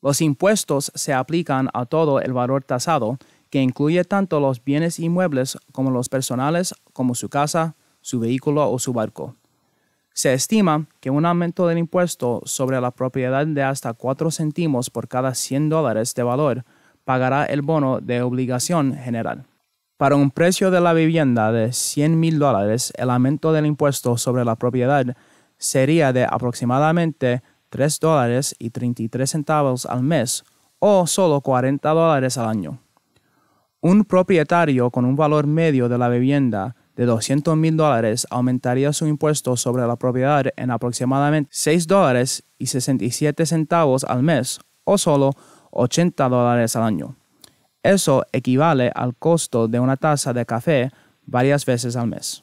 Los impuestos se aplican a todo el valor tasado, que incluye tanto los bienes inmuebles como los personales, como su casa, su vehículo o su barco. Se estima que un aumento del impuesto sobre la propiedad de hasta 4 centimos por cada 100 dólares de valor pagará el bono de obligación general. Para un precio de la vivienda de 100 mil dólares, el aumento del impuesto sobre la propiedad sería de aproximadamente 3 dólares y 33 centavos al mes o solo 40 dólares al año. Un propietario con un valor medio de la vivienda de $200,000 mil dólares aumentaría su impuesto sobre la propiedad en aproximadamente 6 dólares y 67 centavos al mes o solo 80 dólares al año. Eso equivale al costo de una taza de café varias veces al mes.